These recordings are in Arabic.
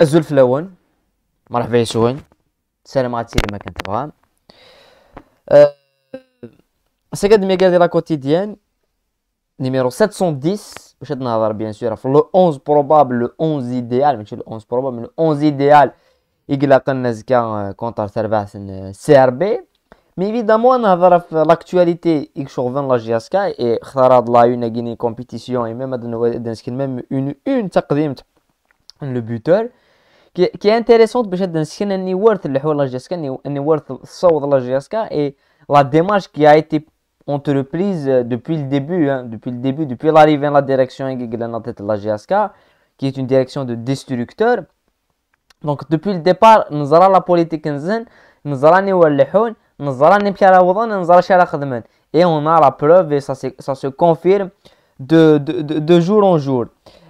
الزلف الاول مرحبا يا يسون سلامات سيدي ما كنت تبغى أه سكاد ميغا دي لا كوتيديان نيميرو 710 باش نهضر بيان سور في لو 11 بروبابل لو 11 ايديال ماشي لو 11 بروبابل لو 11 ايديال يقلقنا زكا كونتر ترباح أه، سي ار بي مي ايفيدامون نهضر في لاكتواليتي يكشوغفن لا جي اس اي خسارات لا اون كيني كومبيتيسيون اي ميم هاد نسكن ميم اون اون تقديم لو بوتور qui, qui est intéressante c'est la démarche qui a été entreprise euh, hein, depuis le début, depuis l'arrivée de la direction de la GSK, qui est une direction de destructeur. Donc depuis le départ, nous avons la politique nous avons les nous avons les nous avons la Et on a la preuve et ça, ça se confirme de jour en jour.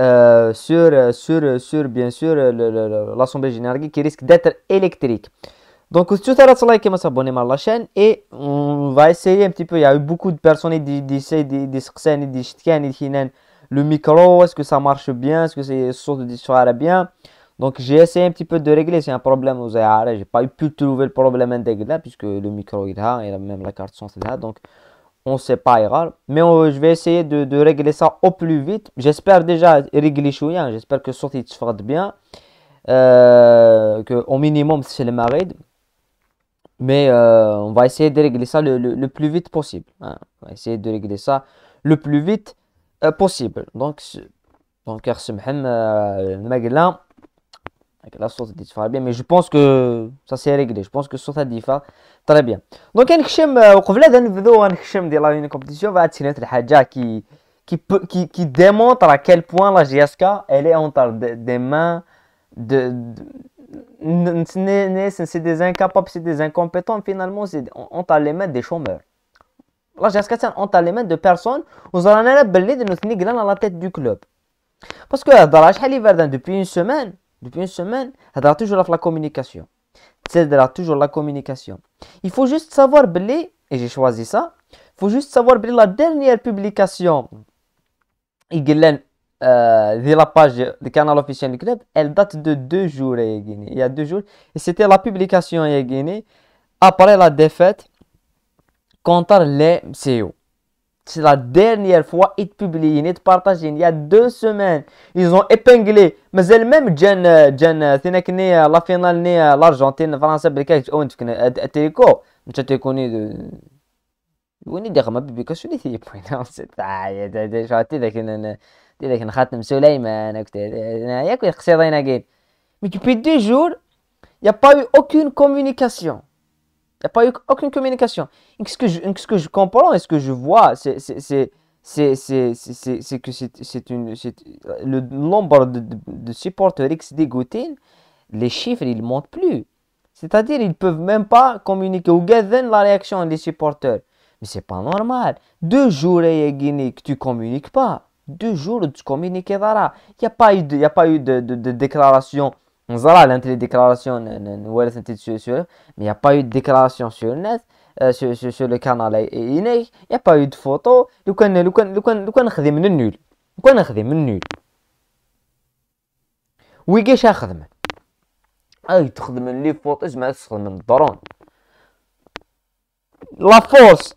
Euh, sur, sur, sur, bien sûr, l'Assemblée générale qui risque d'être électrique. Donc, tout à l'heure, vous s'abonner à la chaîne et on va essayer un petit peu. Il y a eu beaucoup de personnes qui disent le micro, est-ce que ça marche bien, est-ce que c'est source de bien. Donc, j'ai essayé un petit peu de régler. C'est un problème aux J'ai pas eu pu trouver le problème puisque le micro il a et même la carte son là. Donc, on sait pas rare Mais je vais essayer de, régler ça au plus vite. J'espère déjà régler chouïa. Hein. J'espère que sortie se fera bien. Euh, que au minimum c'est le marid. Mais on va essayer de régler ça le, plus vite possible. On va essayer de régler ça le plus vite possible. Donc, donc, euh, Maglin, la là, sur cette bien, mais je pense que ça s'est réglé. Je pense que sur cette difa, très bien. Donc, un y a هذا la la qui qui qui démontre à quel point la GSK elle est entre des mains de, c'est des incapables, c'est des incompétents. Finalement, c'est entre les mains des chômeurs. La GSK, c'est entre les mains de personnes. Vous ont l'air de nous tenir à la tête du club. Parce que euh, dans la depuis une semaine, depuis une semaine, elle a toujours la communication. Elle a toujours la communication. Il faut juste savoir, et j'ai choisi ça, il faut juste savoir la dernière publication euh, de la page du canal officiel du club, elle date de deux jours Il y a deux jours. Et c'était la publication après la défaite contre les CEO c'est la dernière fois ils publient, ils partagent. Il y a deux semaines, ils ont épinglé. Mais elle même, Jen, Jen, la finale, euh, l'Argentine, France, Belgique, on est Téléco. Je t'ai connu. وني دي ما je suis ثي بوين je شاتي sais que نخاتم سليمان كنت Mais depuis deux jours, il n'y a pas eu aucune communication il n'y a pas eu aucune communication. ce que je, ce que je comprends et ce que je vois, c'est que c'est une le nombre de, supporters XD les chiffres, ils ne montent plus. C'est-à-dire, ils ne peuvent même pas communiquer ou gazen la réaction des supporters. Mais c'est pas normal. Deux jours, eh, Guinée, que tu communiques pas. Deux jours, tu communiques, Il n'y a pas eu a pas de déclaration On zara verra les déclarations, mais il n'y a pas eu de déclaration sur net, sur, sur, sur, le canal et il n'y a pas eu de photo. Le quand le quand le quand le quand نخدم من nul. Le quand نخدم من nul. ويقاش أخدم؟ أي تخدم لي فوتاج ما تخدم الدرون. لا فورس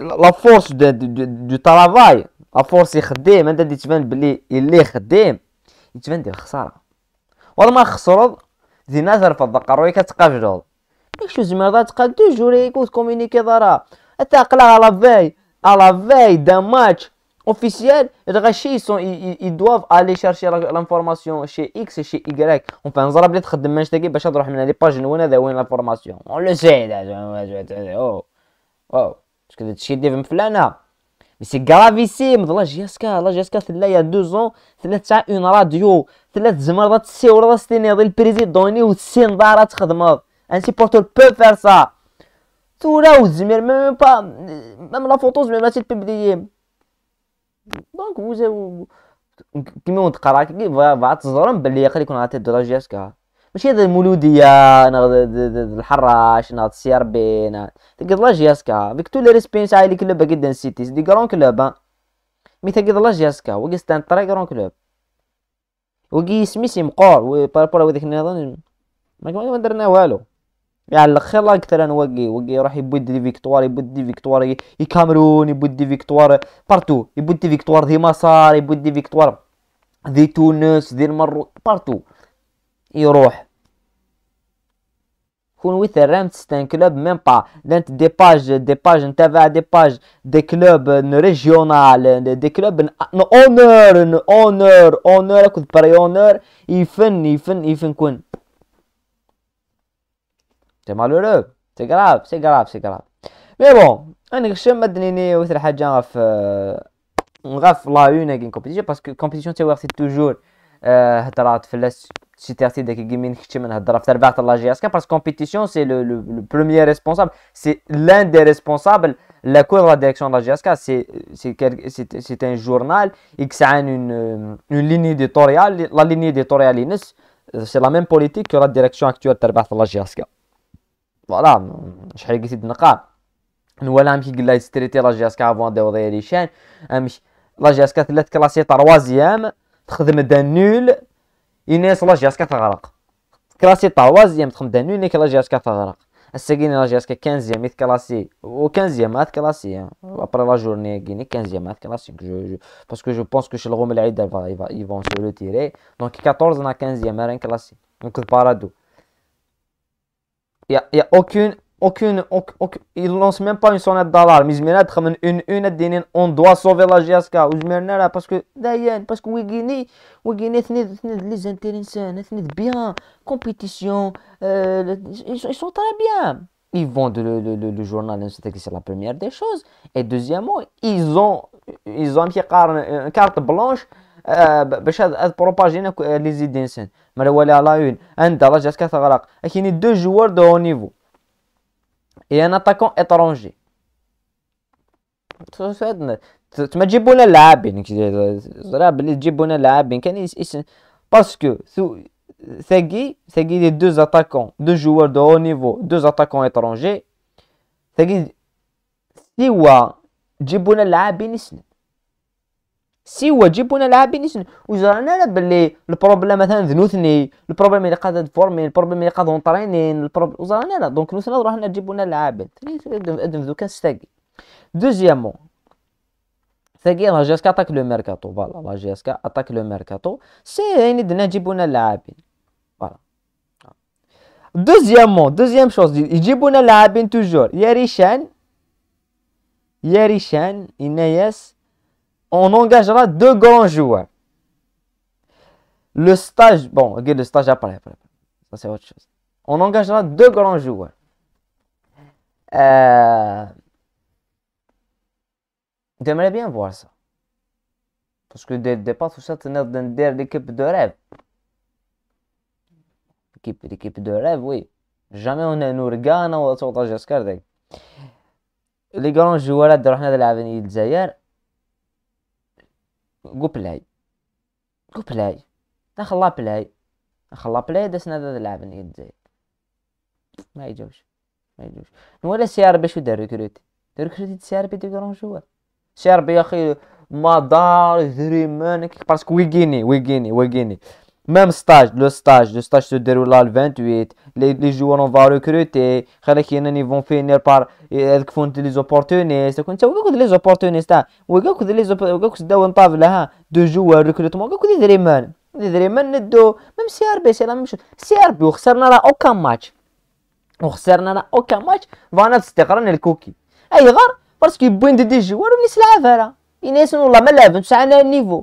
لا فورس دو ترافاي لا فورس يخدم انت تبان بلي اللي خدام يتبان ديال الخساره ولا ما زينا ذي نثر في الذقر ويك تقفلوض ايش زمان ذا تقدو جوري يكوث كومينيكي ضرا اتاقلا على فاي على فاي دا ماتش اوفيسيال غاشي سون يدواف الي شارشي لانفورماسيون شي اكس شي ايكراك اون فان زرب لي تخدم مانش تاكي باش تروح من لي باج نون هذا وين لانفورماسيون اون لو سي هذا او او اسكو تشي ديف فلانه مي سي غرافيسيم لا جياسكا لا جياسكا تلايا دو زون تلا تاع اون راديو تلا تزمر تسيور راس تينيضي البريزيدوني وتسين دارا تخدمر انسي بورتو بو فير سا تورا وتزمير ميم با ميم لا فوتوز ميم ماشي تبيبليي دونك وزا كيما تقرا كي فا تزرم بلي يقدر يكون غاتي دو لا جياسكا ماشي هذا المولوديه انا الحراش انا سي ار بي انا تقد لا جياسكا ديك تو لي ريسبينس لي كلوب قد سيتي دي كرون كلوب مي تقد لا جياسكا وقي ستان طري كرون كلوب وقي سميسي مقور وي بارابول وذيك النظام ما درنا والو يعني الخير لا اكثر انا وقي وقي يروح يبود دي فيكتوار يبود دي فيكتوار يكامرون يبود دي فيكتوار بارتو يبود دي فيكتوار دي مصر يبود دي فيكتوار دي تونس دي المرو بارتو يروح كون ويثر رام تستان كلوب ميم با دانت دي باج دي باج نتابع دي باج دي كلوب ريجيونال دي كلوب ان اونور ان اونور اونور اكو بري اونور يفن يفن يفن كون سي مالورو سي غراف سي غراف سي غراف مي بون انا غشم مدنيني وثر حاجه في غاف لا اون كومبيتيشن باسكو كومبيتيشن تي توجور هضرات فلاس c'est la Terti parce que compétition, c'est le, le, le, premier responsable. C'est l'un des responsables. La cour de la direction de la GSK, c'est un journal et que c'est une, euh, une ligne éditoriale. La ligne éditoriale, c'est la même politique que la direction actuelle de la GSK. Voilà, je vais essayer de nous voilà qui la de la GSK avant de les chaînes. La GSK, elle est classée troisième. تخدم d'un nul إناس جاسكا تغرق كلاسي طوازيام تخمدانو إني كلاجيرسكا تغرق الساكيني لاجيرسكا كانزيام إيث كلاسي و كانزيام هاد كلاسي أبري لا جورني كيني كانزيام هاد كلاسي جو جو باسكو جو بونس كو شلغوم العيدة يفون سو لو تيري دونك كاتورز نا كانزيام راه كلاسي دونك بارادو يا يا اوكين aucune, aucune, ils lancent même pas une sonnette d'alarme. Ils me comme une une dinin on doit sauver la GSK. Ou je là parce que Dayan, parce que oui, Wigini, les intéressants, bien, compétition, euh, ils sont très bien. Ils vendent le, le, le, le journal, hein, c'est la première des choses. Et deuxièmement, ils ont, ils ont une carte blanche. آه باش بروباجينا لي زيدين سن ما ولا لا اون عندها لا جاسكا تغرق كاين دو جوار دو نيفو et un attaquant étranger. arrangé. Tu m'as dit Bonellabine, Zorabine, tu dis Bonellabine, quest de que c'est? Parce que c'est qui, c'est les deux attaquants, deux joueurs de haut niveau, deux attaquants étrangers. C'est qui? C'est quoi? Tu dis Bonellabine, c'est سي واجبنا لها نيسن وزرنا لا باللي البروبليم مثلا ذنوثني البروبليم اللي قاد فورمين البروبليم اللي قاد اونطرينين البروبليم وزرنا لا دونك نوثنا رحنا نجيبوا لنا العابد ادم ذوكا ستاكي دوزيامون ثاقي لا جي اس كا اتاك لو ميركاتو فوالا لا جي اس كا اتاك لو ميركاتو سي يعني درنا يجيبوا لنا اللاعبين فوالا دوزيامون دوزيام شوز يجيبونا لنا اللاعبين توجور يا ريشان يا ريشان اناياس on engagera deux grands joueurs. Le stage, bon, le stage après, après. ça c'est autre chose. On engagera deux grands joueurs. Euh, j'aimerais bien voir ça. Parce que dès départ, tout ça de l'équipe de rêve. L'équipe de rêve, oui. Jamais on a Nourgana ou autre chose. Les grands joueurs de l'Avenir Zayer, قو بلاي قو بلاي دخل بلاي دخل بلاي دسنا هذا اللاعب نيت الجزائر ما يجوش ما يجوش ولا سي ار بي شو دار ريكروتي دار ريكروتي سي ار بي دي كرون جوار سي ار بي يا اخي مدار دريمان باسكو ويغيني ويغيني ويغيني Même stage, le stage, le stage se déroulera le 28. Les, les joueurs, on va recruter. Ils vont finir par être des opportunistes. les opportunistes. Deux joueurs recrutement. Même CRB, c'est la même chose. CRB, on n'a aucun match. وخسرنا اوكا ماتش فانا تستقرن الكوكي اي غار باسكو بوين دي دي جوار ونسلعها فارا يناسن والله ما لعبن ساعه على النيفو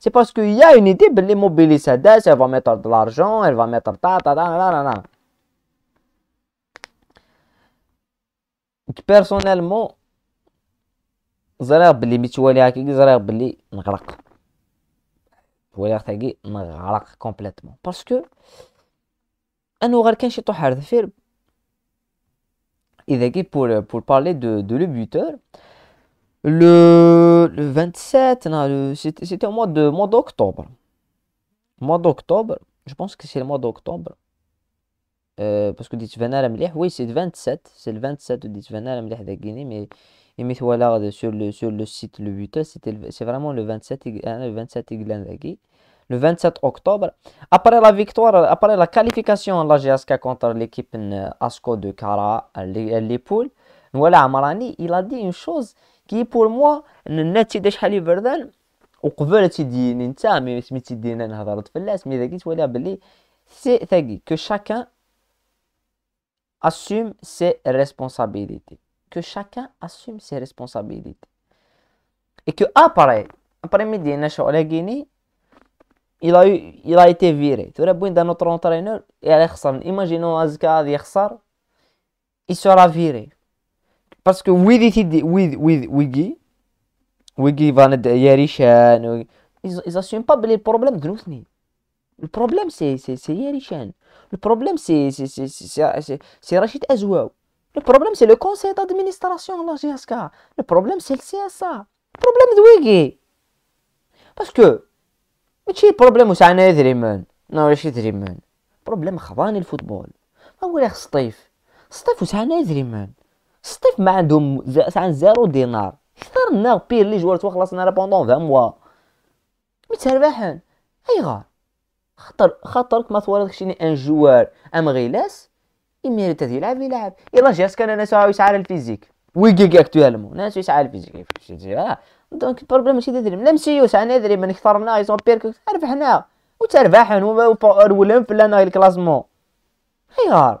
c'est parce qu'il y a une idée que ben, l'immobilier ça elle va mettre de l'argent, elle va mettre ta ta ta ta ta Personnellement, je بلي ميتو ولي هاكي زرير بلي qui ولي le, le 27, c'était au mois de mois d'octobre. Mois d'octobre, je pense que c'est le mois d'octobre. Euh, parce que dit oui, c'est le 27, c'est le 27 dit mais mais voilà sur le sur le site le 8 c'était c'est vraiment le 27 hein, le 27 le 27 octobre après la victoire après la qualification la GSK contre l'équipe euh, Asco de Kara les, poules voilà Amarani il a dit une chose كي بور موا ان تيدا شحال يبردان وقبل تيديني نتا مي سميت تيدينا نهضر تفلاس مي ذاك تولى بلي سي ثاكي كو شاكان assume ses responsabilités. Que chacun assume ses responsabilités. Et que après, après midi, il a, eu, il a été viré. Tu vois, dans notre entraîneur, il a Imaginons Azka, il sera viré. باسكو ويدي تيدي دي ويد ويد ويغي فاند فان يا ريشان ايز اسيون با بلي البروبليم دو نوثني البروبليم سي سي سي يا ريشان البروبليم سي سي سي سي سي, سي, سي رشيد ازواو البروبليم سي لو كونسي دادمينستراسيون لا جي اسكا البروبليم سي السي اس البروبليم دويكي ويغي باسكو ماشي البروبليم وسع انا دريمان انا ماشي دريمان البروبليم خباني الفوتبول هو اللي خص طيف صطيف وسع انا دريمان الصيف ما عندهم عن زيرو دينار اختار لنا بير لي جوار توخلصنا راه بوندون فان موا متربحان اي غار خطر خطرك ما ثورتك شيني ان جوار ام غيلاس يميريت هذه يلعب يلعب يلا جاس كان انا ساعه يسعى الفيزيك ويكيك اكتوالمون ناس يسعى الفيزيك اه دونك البروبليم ماشي تدري لا مسيوس انا ادري من اخترنا يسون بير ربحنا وتربحن ولهم في لانا الكلاسمون اي غار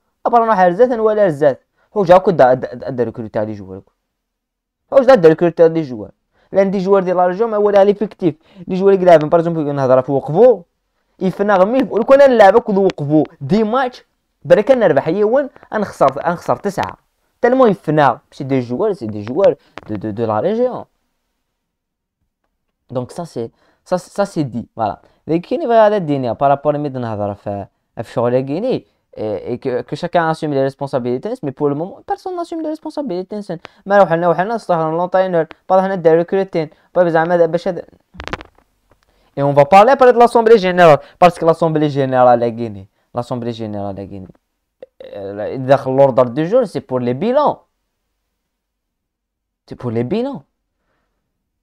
ابرنا حرزات ولا رزات هو جاك دا ريكروتي لي جوار هو دا ريكروتي لي جوار لان دي جوار ديال لا ولا ليفيكتيف لي جوار كلاعبين باغ اكزومبل نهضر في وقفو يفنا غمي ولكن نلعب كل وقفو دي ماتش برك نربح يوان نخسر نخسر تسعه تالمو يفنا سي دي جوار سي دي جوار دو دو دو لا ريجيون دونك سا سي سا سي دي فوالا لكن هذا الدنيا بارابور ميد نهضر في في شغل كيني et, que, que, chacun assume les responsabilités mais pour le moment personne n'assume les responsabilités Mais et on va parler après de l'assemblée générale parce que l'assemblée générale est Guinée l'assemblée générale est Guinée l'ordre du jour c'est pour les bilans c'est pour les bilans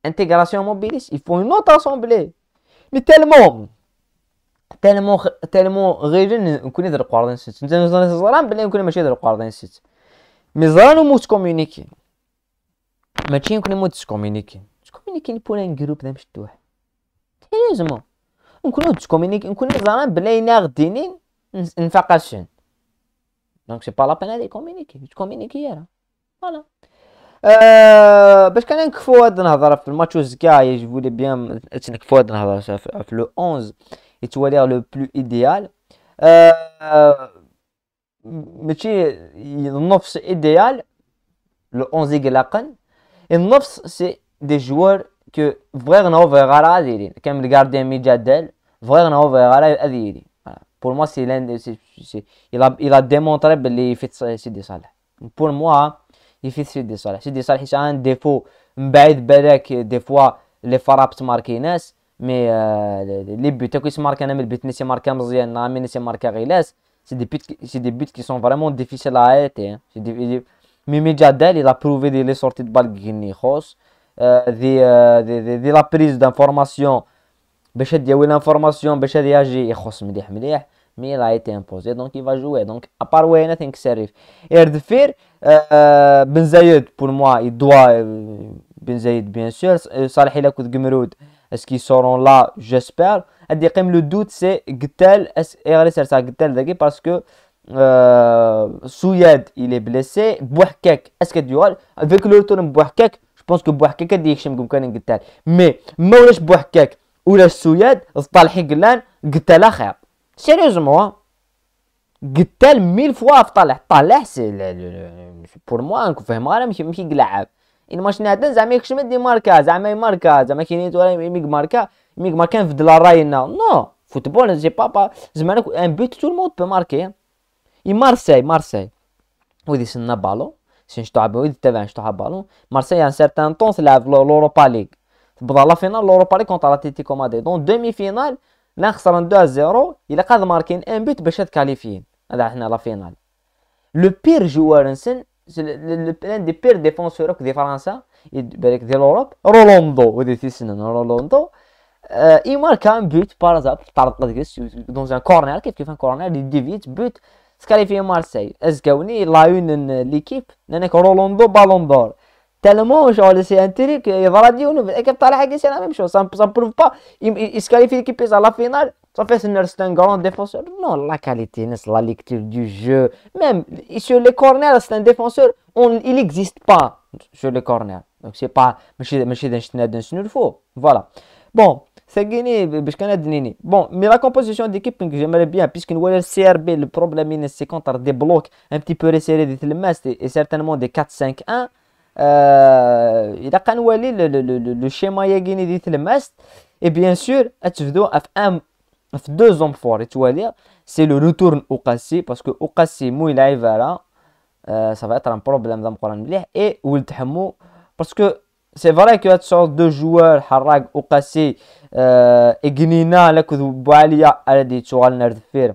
intégration mobiliste il faut une autre assemblée mais tellement تالمو خ... حتى غير نكون ذا القرضين ست انت زران بلي نكون ماشي يدير القرضين سيت مي زران موت كومونيكي ماشي يمكن موت كومونيكي كومونيكي بولا ان جروب ذا مشتوح نكون نكونو كومونيكي نكون زران بلي ناغديني غدينين دونك سي با لا بين هادي كومونيكي كومونيكي يرا فوالا باش كان نكفو هاد النهضره في الماتش وزكاي جو بيان تنكفو هاد النهضره في لو 11 et tu as l'air le plus idéal. Euh, mais tu es idéal, le 11 égale Et 9, c'est des joueurs que vraiment on verra à comme le gardien Mijadel, vraiment on verra à Pour moi, c'est l'un des. Il a démontré qu'il fait ses dessins. Pour moi, il fait ses dessins. C'est des dessins qui sont un défaut. Mbaïd Berek, des fois, les frappes marquées mais eh, les buts, qui ils marquent un but, ne s'est ne s'est marqué un c'est des buts, des buts qui sont vraiment difficiles à être. Mimi Jadel, il a prouvé de les sorties de balle, qu'il n'y a De la prise d'information, beshediyah ou l'information beshediyah, j'ai qu'os me dire, me mais il a été imposé, donc il va jouer. Donc à part où rien qui quoi. Et de faire euh, euh, Ben Zayed pour moi, il doit euh, Ben Zayed, bien sûr, ça repose sur Gueymard. Est-ce qu'ils seront là J'espère. Le doute, c'est Gtel, parce que euh, Souyad, il est blessé. Bouhkek, est-ce qu'il y Avec le retour de Bouhkek, je pense que Bouhkek a dit que je ne Gtel. Mais, Moulesh Bouhkek ou le Souyad, Talhi Glan, Gtel à Sérieusement, Gtel mille fois, Talhi, c'est pour moi, je ne comprends pas, je ne comprends pas, الماشينات زعما يكشمت دي ماركا زعما يماركا زعما كاينين ولا ميك ماركا ميك ماركا في دولار راينا نو فوتبول جي بابا زعما ان بوت تو الموند بو ماركي مارسي مارسي ويدي سنا بالو سين شتو عبا ويدي تابع شتو عبالو بالو مارسي ان سيرتان طون تلعب لوروبا ليغ تبدا لا فينال لوروبا ليغ كونتر اتليتيكو مادريد دون دومي فينال لا خسران 2 0 الا قاد ماركين ان بوت باش تكاليفيين هذا حنا لا فينال لو بير جوار نسن l'un des pires défenseurs des France et ben, de l'Europe, Rolando, euh, il marque un but par exemple, dans un corner, qui fait un corner, il divise, but, se qualifie Marseille. Est-ce qu'il a une l'équipe, Rolando Ballon d'Or tellement, oh, genre, c'est un truc, il euh, va a c'est la même chose, ça ne prouve pas, il, il se qualifie l'équipe à la finale, ça fait c'est un grand défenseur, non, la qualité, la lecture du jeu, même sur les corners, c'est un défenseur, on, il n'existe pas sur les corner. donc c'est pas, M. Denchtinad, c'est nul faux, voilà. Bon, c'est gagné, Bon, mais la composition d'équipe, j'aimerais bien, puisque nous le CRB, le problème, c'est quand des blocs un petit peu resserré des et certainement des 4-5-1, الا آه، كنولي لو شيما ياكيني ديال تلماست اي بيان سور تبدو اف ام في دو زومفور توالي سي لو روتورن اوقاسي باسكو اوقاسي مو يلعب على آه، سافا اتر ان بروبليم ذا مقران مليح اي ولد حمو باسكو سي فري كو تصور دو جوار حراق اوقاسي اجنينا آه، لك بواليا على دي تشوغال نرد فيرم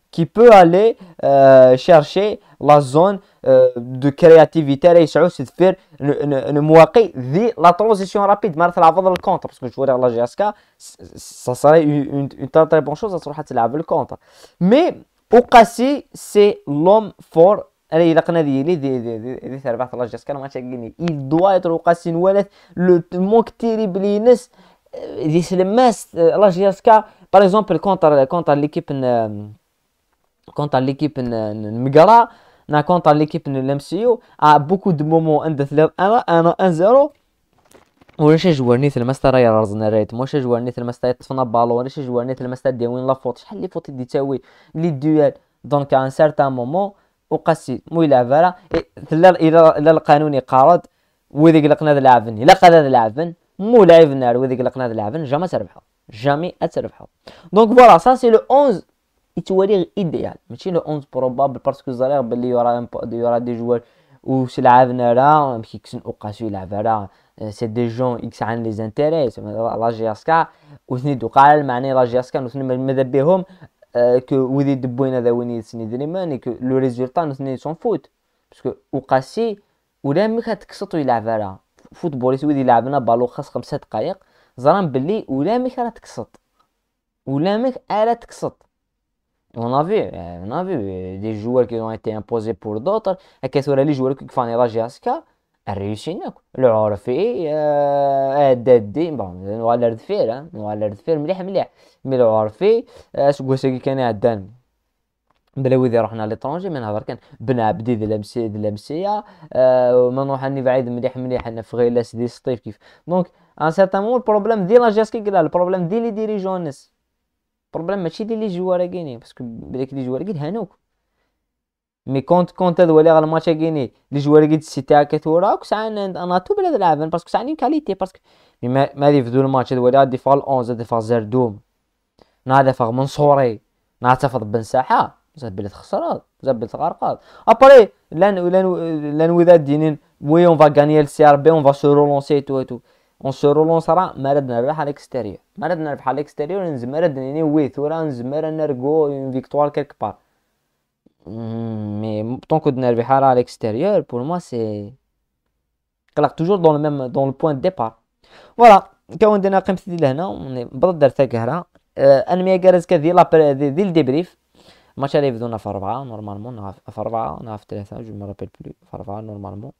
qui peut aller euh, chercher la zone euh, de créativité à c'est de faire une la transition rapide مثلا dans le contre parce que jouer à la GSK ça serait une, une, très bonne chose à se تلعب le contre mais Okasi c'est l'homme fort allez il doit être Okasi le manque terrible les ديس la La par exemple contre contre l'équipe euh, كونتر ليكيب نقرا نا كونتر ليكيب لام سي يو ا آه، بوكو دو مومون ثلاث انا آه، انا آه، ان زيرو ولاش جوارني تلمس راه يرزنا رايت موش جوارني تلمس يطفنا بالو شي جوارني ماستر دي وين لا فوت شحال لي فوت دي تاوي لي دوال دونك ان سارتان مومون وقاسي مو يلعب راه الا الى القانوني قارض وذيك القناد لعبني لا ذا لعبن مو لاعب نار وذيك ذا لعبن جامي تربحوا جامي تربحوا دونك فوالا سا سي لو 11 يتوالي ايديال ماشي لو 11 بروبابل باسكو زريغ بلي يورا يورا دي جوار سي لعبنا راه ماشي كسن اوقاسو يلعب على سي دي جون اكس عن لي زانتيريس لا جياسكا دو دوقال معني لا جياسكا سني ماذا بهم كو ودي دبوين هذا وين يتسني دريمان كو لو ريزولتا سني سون فوت باسكو و ولا ملي كتكسطو يلعب راه فوتبوليس ويدي لعبنا بالو خاص خمسة دقائق زران بلي ولا ميك راه تكسط ولا ميك الا تكسط On a vu, on a vu des joueurs qui ont été imposés pour d'autres. Et qu'est-ce que les joueurs qui font la GSK, الريوسينك العرفي الدادي بون وعلى رد فير وعلى رد فير مليح مليح مي العرفي سكوسي كان عدان بلا ذي رحنا ليترونجي من هذا كان بن عبدي ذي لمسيه ذي لمسيه ما نروح راني بعيد مليح مليح انا في غير غيلاس دي سطيف كيف دونك ان سارتان مون البروبليم دي لا كلا البروبليم دي لي ديريجونس نس بروبليم ماشي ديال لي جوار كيني باسكو بداك لي جوار هانوك مي كونت كونت هذا ولي غير الماتش كيني لي جوار كيد سي تاع كثوره كسعان انا تو بلا لعبان باسكو سعاني كاليتي باسكو مي ما فدو الماتش هذا ولي غادي فال 11 دي فاغ زردوم نادا فغ منصوري نعتفض بن ساحه زاد بلاد خسرات زاد بلاد غرقات ابري لان لان لان وذا دينين وي اون فا غاني سي ار بي اون فا سو رولونسي تو تو اون سو رولونسرا ما رد نربح على الاكستيريور ما رد نربح على الاكستيريور نزمر نيوي ثورا نزمر نرجو اون فيكتوار كيلك بار مي طونكو نربح على الاكستيريور بور موا سي قلق توجور دون لو ميم دون لو بوين ديبار فوالا كون درنا قيمتي لهنا برد درت كهرا انمي كارز كذي لا دي الديبريف ماتش اللي بدونا في ربعة نورمالمون في ربعة نعرف في ثلاثة جو مرابيل بلو في ربعة نورمالمون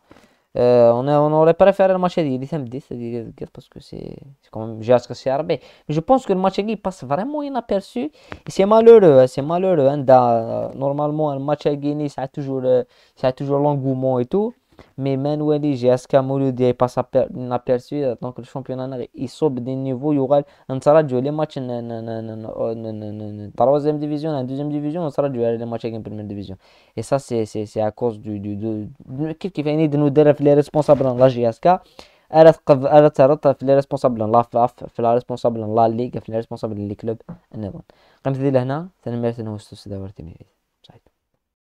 Euh, on, on aurait préféré le match de samedi, c'est-à-dire parce que c'est quand même que c'est Mais je pense que le match Guinée passe vraiment inaperçu. c'est malheureux, hein, c'est malheureux. Hein, euh, normalement, le match à Guinée, ça toujours, euh, ça a toujours l'engouement et tout mais Manuel GS Camulio Dia passe en aperçu donc le championnat il saute des niveaux il on aura sera du les matchs en troisième division en deuxième division on sera du les matchs en première division et ça c'est c'est c'est à cause du du qui qui vient de nous dire les responsables dans la GSK elle قف elle تعرضت في les responsables dans la FAF في la responsable la ligue في les responsables du club clubs en avant comme dit là هنا ثاني مرتين هو استاذ دورتي ميريت